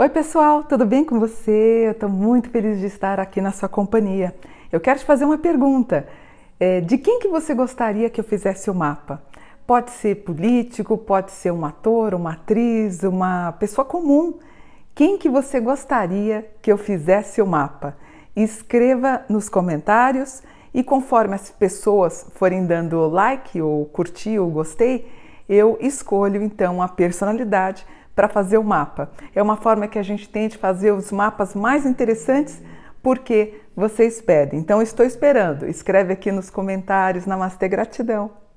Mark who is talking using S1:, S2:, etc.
S1: Oi, pessoal, tudo bem com você? Eu estou muito feliz de estar aqui na sua companhia. Eu quero te fazer uma pergunta. É, de quem que você gostaria que eu fizesse o mapa? Pode ser político, pode ser um ator, uma atriz, uma pessoa comum. Quem que você gostaria que eu fizesse o mapa? Escreva nos comentários e conforme as pessoas forem dando like ou curtir ou gostei, eu escolho então a personalidade para fazer o mapa. É uma forma que a gente tem de fazer os mapas mais interessantes porque vocês pedem. Então, estou esperando. Escreve aqui nos comentários. Namastê, gratidão.